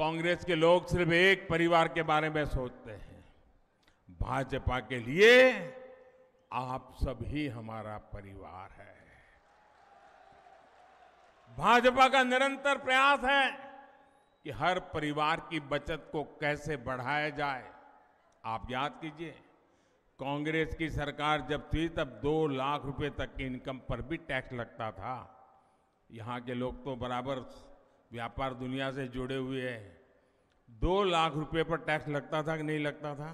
कांग्रेस के लोग सिर्फ एक परिवार के बारे में सोचते हैं भाजपा के लिए आप सभी हमारा परिवार है भाजपा का निरंतर प्रयास है कि हर परिवार की बचत को कैसे बढ़ाया जाए आप याद कीजिए कांग्रेस की सरकार जब थी तब दो लाख रुपए तक की इनकम पर भी टैक्स लगता था यहाँ के लोग तो बराबर व्यापार दुनिया से जुड़े हुए हैं दो लाख रुपए पर टैक्स लगता था कि नहीं लगता था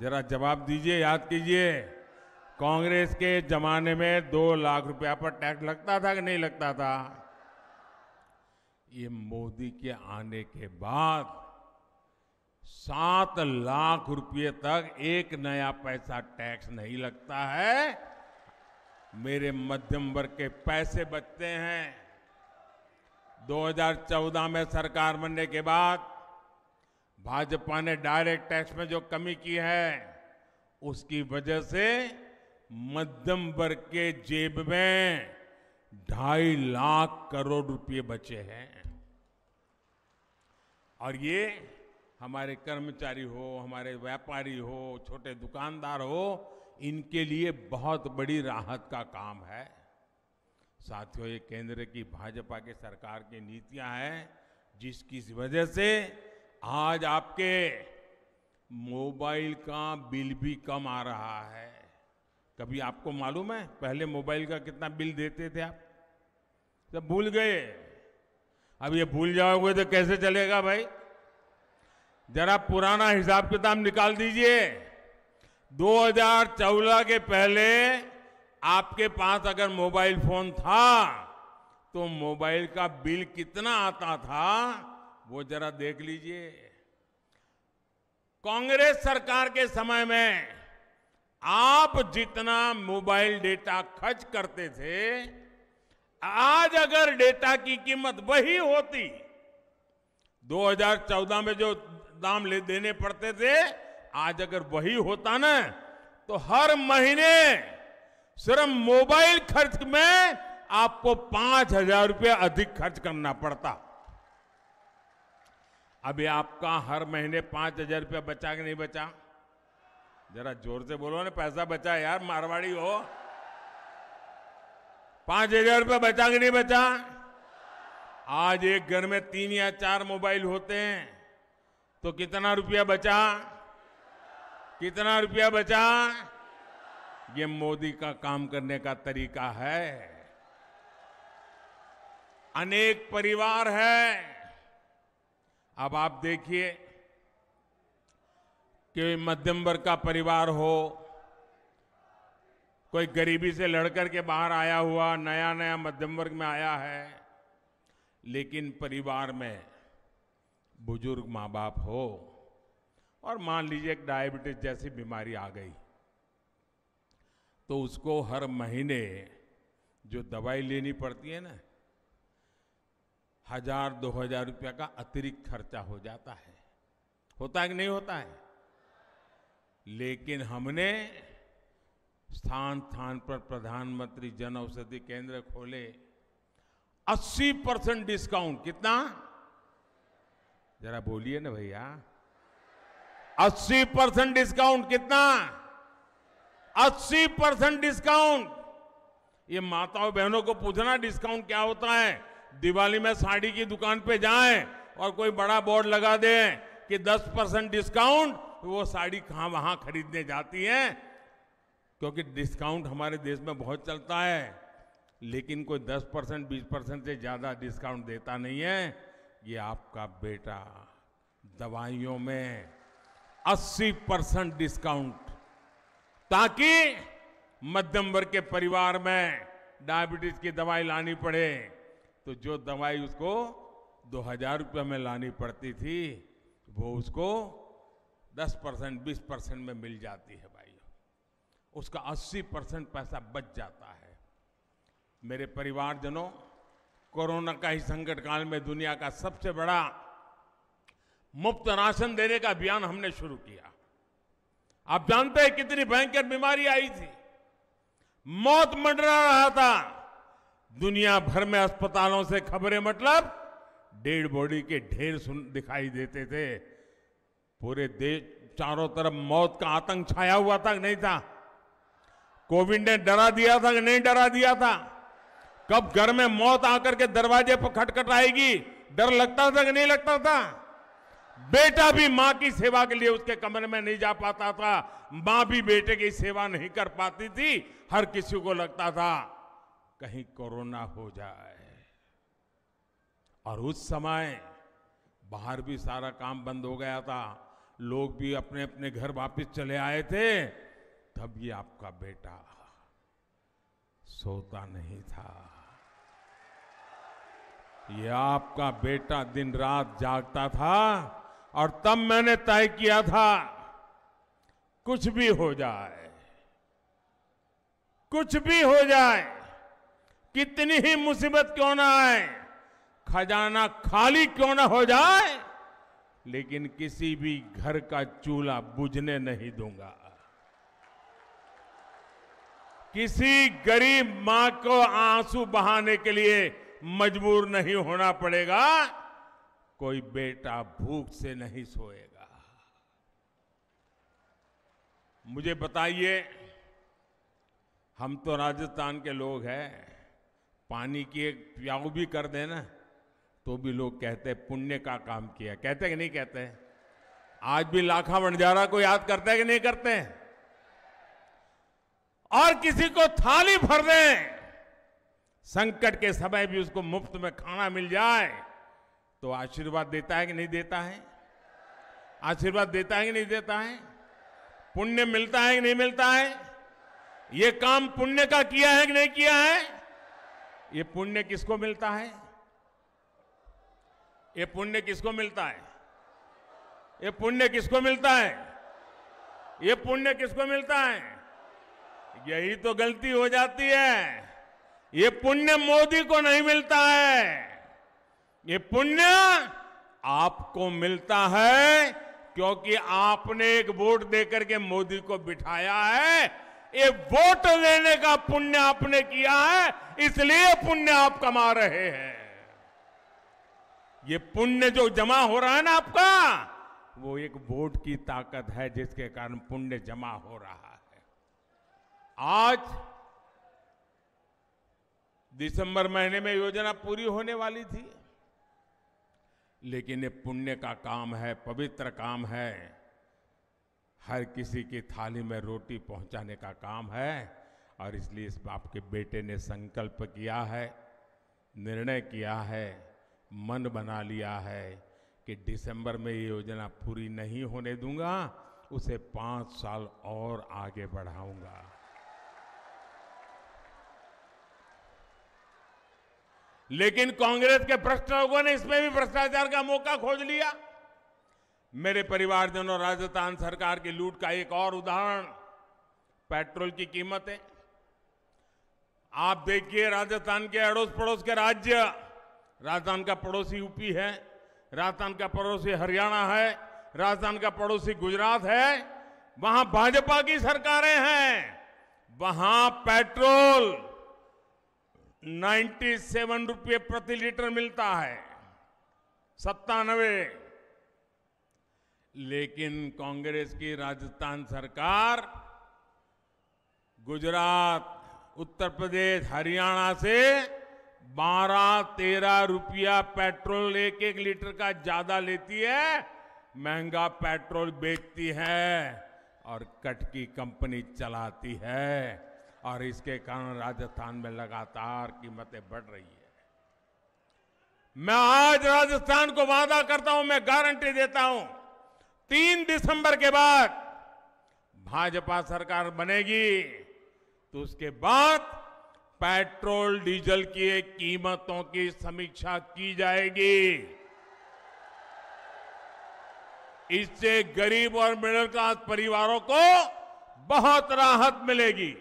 जरा जवाब दीजिए याद कीजिए कांग्रेस के जमाने में दो लाख रुपया पर टैक्स लगता था कि नहीं लगता था ये मोदी के आने के बाद सात लाख रुपये तक एक नया पैसा टैक्स नहीं लगता है मेरे मध्यम वर्ग के पैसे बचते हैं 2014 में सरकार बनने के बाद भाजपा ने डायरेक्ट टैक्स में जो कमी की है उसकी वजह से मध्यम वर्ग के जेब में ढाई लाख करोड़ रुपए बचे हैं और ये हमारे कर्मचारी हो हमारे व्यापारी हो छोटे दुकानदार हो इनके लिए बहुत बड़ी राहत का काम है साथियों ये केंद्र की भाजपा के सरकार की नीतियां हैं जिसकी वजह से आज आपके मोबाइल का बिल भी कम आ रहा है कभी आपको मालूम है पहले मोबाइल का कितना बिल देते थे आप सब भूल गए अब ये भूल जाओगे तो कैसे चलेगा भाई जरा पुराना हिसाब किताब निकाल दीजिए 2014 के पहले आपके पास अगर मोबाइल फोन था तो मोबाइल का बिल कितना आता था वो जरा देख लीजिए कांग्रेस सरकार के समय में आप जितना मोबाइल डेटा खर्च करते थे आज अगर डेटा की कीमत वही होती 2014 में जो दाम ले देने पड़ते थे आज अगर वही होता ना तो हर महीने सिर्फ मोबाइल खर्च में आपको पांच हजार रुपये अधिक खर्च करना पड़ता अभी आपका हर महीने पांच हजार रुपया बचा कि नहीं बचा जरा जोर से बोलो ना पैसा बचा यार मारवाड़ी हो पांच हजार रुपया बचा कि नहीं बचा आज एक घर में तीन या चार मोबाइल होते हैं तो कितना रुपया बचा कितना रुपया बचा ये मोदी का काम करने का तरीका है अनेक परिवार है अब आप देखिए कि मध्यम वर्ग का परिवार हो कोई गरीबी से लड़कर के बाहर आया हुआ नया नया मध्यम वर्ग में आया है लेकिन परिवार में बुजुर्ग माँ बाप हो और मान लीजिए डायबिटीज जैसी बीमारी आ गई तो उसको हर महीने जो दवाई लेनी पड़ती है ना हजार दो हजार रुपया का अतिरिक्त खर्चा हो जाता है होता है कि नहीं होता है लेकिन हमने स्थान स्थान पर प्रधानमंत्री जन औषधि केंद्र खोले 80 परसेंट डिस्काउंट कितना जरा बोलिए ना भैया 80 परसेंट डिस्काउंट कितना अस्सी परसेंट डिस्काउंट ये माताओं बहनों को पूछना डिस्काउंट क्या होता है दिवाली में साड़ी की दुकान पे जाएं और कोई बड़ा बोर्ड लगा दे कि 10 परसेंट डिस्काउंट वो साड़ी कहां वहां खरीदने जाती है क्योंकि डिस्काउंट हमारे देश में बहुत चलता है लेकिन कोई 10 परसेंट बीस परसेंट से ज़्यादा डिस्काउंट देता नहीं है ये आपका बेटा दवाइयों में 80 परसेंट डिस्काउंट ताकि मध्यम वर्ग के परिवार में डायबिटीज की दवाई लानी पड़े तो जो दवाई उसको दो हजार रुपये में लानी पड़ती थी वो उसको दस परसेंट बीस परसेंट में मिल जाती है भाई उसका अस्सी परसेंट पैसा बच जाता है मेरे परिवारजनों कोरोना का ही संकट काल में दुनिया का सबसे बड़ा मुफ्त राशन देने का अभियान हमने शुरू किया आप जानते हैं कितनी भयंकर बीमारी आई थी मौत मंडरा रहा था दुनिया भर में अस्पतालों से खबरें मतलब डेड बॉडी के ढेर सुन दिखाई देते थे पूरे देश चारों तरफ मौत का आतंक छाया हुआ था कि नहीं था कोविड ने डरा दिया था कि नहीं डरा दिया था कब घर में मौत आकर के दरवाजे पर खटखटाएगी डर लगता था कि नहीं लगता था बेटा भी मां की सेवा के लिए उसके कमरे में नहीं जा पाता था मां भी बेटे की सेवा नहीं कर पाती थी हर किसी को लगता था कहीं कोरोना हो जाए और उस समय बाहर भी सारा काम बंद हो गया था लोग भी अपने अपने घर वापस चले आए थे तब ये आपका बेटा सोता नहीं था ये आपका बेटा दिन रात जागता था और तब मैंने तय किया था कुछ भी हो जाए कुछ भी हो जाए कितनी ही मुसीबत क्यों ना आए खजाना खाली क्यों ना हो जाए लेकिन किसी भी घर का चूल्हा बुझने नहीं दूंगा किसी गरीब मां को आंसू बहाने के लिए मजबूर नहीं होना पड़ेगा कोई बेटा भूख से नहीं सोएगा मुझे बताइए हम तो राजस्थान के लोग हैं पानी की एक प्याऊ भी कर देना तो भी लोग कहते हैं पुण्य का काम किया कहते कि नहीं कहते आज भी लाखा बंजारा को याद करते हैं कि नहीं करते हैं और किसी को थाली भर दें संकट के समय भी उसको मुफ्त में खाना मिल जाए तो आशीर्वाद देता है कि नहीं देता है आशीर्वाद देता है कि नहीं देता है पुण्य मिलता है कि नहीं मिलता है ये काम पुण्य का किया है कि नहीं किया है ये पुण्य किसको मिलता है ये पुण्य किसको मिलता है ये पुण्य किसको मिलता है ये पुण्य किसको मिलता है यही तो गलती हो जाती है ये पुण्य मोदी को नहीं मिलता है ये पुण्य आपको मिलता है क्योंकि आपने एक वोट देकर के मोदी को बिठाया है ये वोट लेने का पुण्य आपने किया है इसलिए पुण्य आप कमा रहे हैं ये पुण्य जो जमा हो रहा है ना आपका वो एक वोट की ताकत है जिसके कारण पुण्य जमा हो रहा है आज दिसंबर महीने में योजना पूरी होने वाली थी लेकिन ये पुण्य का काम है पवित्र काम है हर किसी की थाली में रोटी पहुंचाने का काम है और इसलिए इस बाप के बेटे ने संकल्प किया है निर्णय किया है मन बना लिया है कि दिसंबर में ये योजना पूरी नहीं होने दूंगा उसे पाँच साल और आगे बढ़ाऊंगा लेकिन कांग्रेस के भ्रष्ट लोगों ने इसमें भी भ्रष्टाचार का मौका खोज लिया मेरे परिवारजनों राजस्थान सरकार की लूट का एक और उदाहरण पेट्रोल की कीमतें आप देखिए राजस्थान के अड़ोस पड़ोस के राज्य राजस्थान का पड़ोसी यूपी है राजस्थान का पड़ोसी हरियाणा है राजस्थान का पड़ोसी गुजरात है वहां भाजपा की सरकारें हैं वहां पेट्रोल नाइन्टी सेवन रुपये प्रति लीटर मिलता है सत्तानवे लेकिन कांग्रेस की राजस्थान सरकार गुजरात उत्तर प्रदेश हरियाणा से बारह तेरह रुपया पेट्रोल एक एक लीटर का ज्यादा लेती है महंगा पेट्रोल बेचती है और कट की कंपनी चलाती है और इसके कारण राजस्थान में लगातार कीमतें बढ़ रही है मैं आज राजस्थान को वादा करता हूं मैं गारंटी देता हूं तीन दिसंबर के बाद भाजपा सरकार बनेगी तो उसके बाद पेट्रोल डीजल की कीमतों की समीक्षा की जाएगी इससे गरीब और मिडिल क्लास परिवारों को बहुत राहत मिलेगी